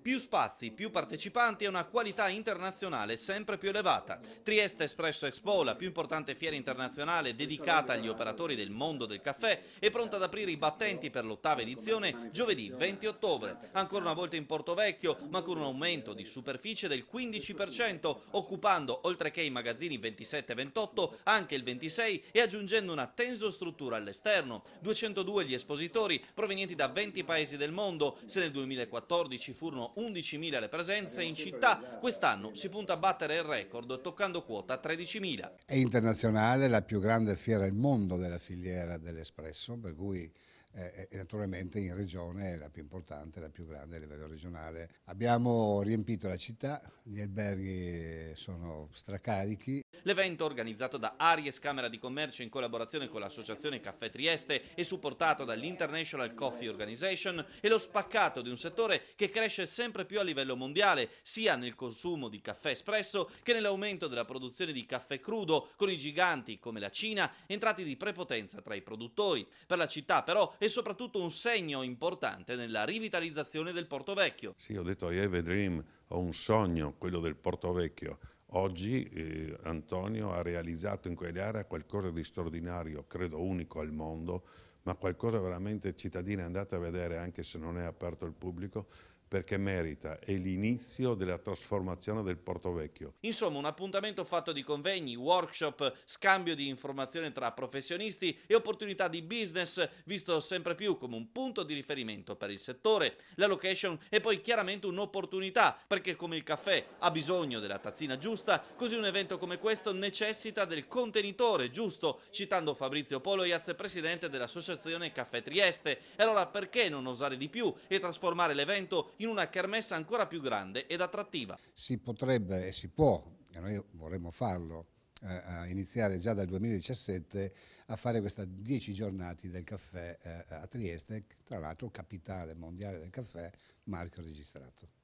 Più spazi, più partecipanti e una qualità internazionale sempre più elevata. Trieste Espresso Expo, la più importante fiera internazionale dedicata agli operatori del mondo del caffè, è pronta ad aprire i battenti per l'ottava edizione giovedì 20 ottobre. Ancora una volta in Porto Vecchio, ma con un aumento di superficie del 15%, occupando oltre che i magazzini 27 e 28, anche il 26 e aggiungendo una struttura all'esterno. 202 gli espositori provenienti da 20 paesi del mondo, se nel 2014 2010 furono 11.000 le presenze in città, quest'anno si punta a battere il record toccando quota 13.000. È internazionale la più grande fiera al mondo della filiera dell'Espresso, per cui eh, eh, e naturalmente in regione la più importante, la più grande a livello regionale. Abbiamo riempito la città, gli alberghi sono stracarichi. L'evento organizzato da Aries Camera di Commercio in collaborazione con l'associazione Caffè Trieste e supportato dall'International Coffee Organization è lo spaccato di un settore che cresce sempre più a livello mondiale, sia nel consumo di caffè espresso che nell'aumento della produzione di caffè crudo con i giganti come la Cina entrati di prepotenza tra i produttori. Per la città però e soprattutto un segno importante nella rivitalizzazione del Porto Vecchio. Sì, ho detto I have a dream, ho un sogno, quello del Porto Vecchio. Oggi eh, Antonio ha realizzato in quell'area qualcosa di straordinario, credo unico al mondo, ma qualcosa veramente cittadina, andate a vedere anche se non è aperto al pubblico, perché merita, è l'inizio della trasformazione del Porto Vecchio. Insomma, un appuntamento fatto di convegni, workshop, scambio di informazione tra professionisti e opportunità di business, visto sempre più come un punto di riferimento per il settore. La location è poi chiaramente un'opportunità, perché come il caffè ha bisogno della tazzina giusta, così un evento come questo necessita del contenitore giusto, citando Fabrizio Polo Poloiaz, presidente dell'Associazione Caffè Trieste. E allora perché non osare di più e trasformare l'evento in una kermessa ancora più grande ed attrattiva. Si potrebbe e si può, e noi vorremmo farlo, eh, a iniziare già dal 2017 a fare queste 10 giornate del caffè eh, a Trieste, tra l'altro capitale mondiale del caffè, marchio registrato.